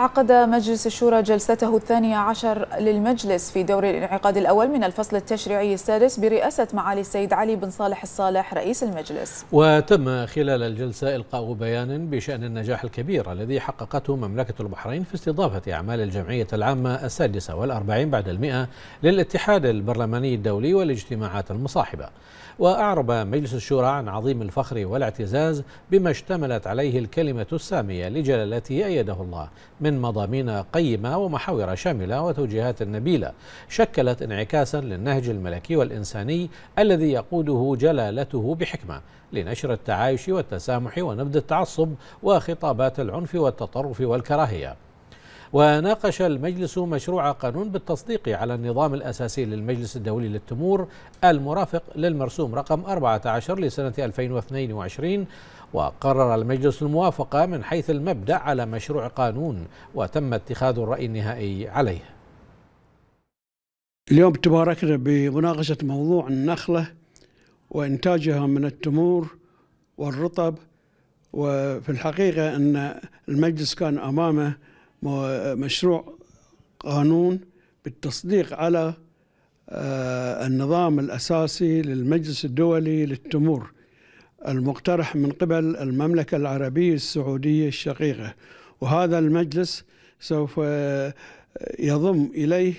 عقد مجلس الشورى جلسته الثانية عشر للمجلس في دور الانعقاد الأول من الفصل التشريعي السادس برئاسة معالي السيد علي بن صالح الصالح رئيس المجلس وتم خلال الجلسة إلقاء بيان بشأن النجاح الكبير الذي حققته مملكة البحرين في استضافة أعمال الجمعية العامة السادسة والأربعين بعد المئة للاتحاد البرلماني الدولي والاجتماعات المصاحبة وأعرب مجلس الشورى عن عظيم الفخر والاعتزاز بما اشتملت عليه الكلمة السامية لجلالته أيده الله من من مضامين قيمة ومحاور شاملة وتوجيهات نبيلة شكلت انعكاسا للنهج الملكي والإنساني الذي يقوده جلالته بحكمة لنشر التعايش والتسامح ونبذ التعصب وخطابات العنف والتطرف والكراهية وناقش المجلس مشروع قانون بالتصديق على النظام الأساسي للمجلس الدولي للتمور المرافق للمرسوم رقم 14 لسنة 2022 وقرر المجلس الموافقة من حيث المبدأ على مشروع قانون وتم اتخاذ الرأي النهائي عليه اليوم تباركنا بمناقشة موضوع النخلة وإنتاجها من التمور والرطب وفي الحقيقة أن المجلس كان أمامه مشروع قانون بالتصديق على آه، النظام الأساسي للمجلس الدولي للتمور المقترح من قبل المملكة العربية السعودية الشقيقة وهذا المجلس سوف آه، يضم إليه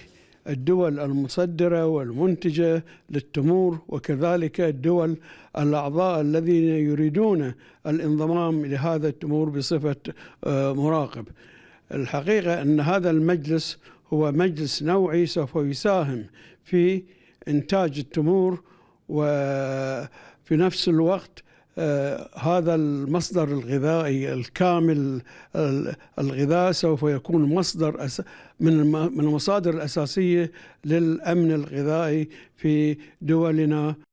الدول المصدرة والمنتجة للتمور وكذلك الدول الأعضاء الذين يريدون الانضمام لهذا التمور بصفة آه، مراقب الحقيقة أن هذا المجلس هو مجلس نوعي سوف يساهم في إنتاج التمور وفي نفس الوقت آه، هذا المصدر الغذائي الكامل الغذاء سوف يكون مصدر من المصادر الأساسية للأمن الغذائي في دولنا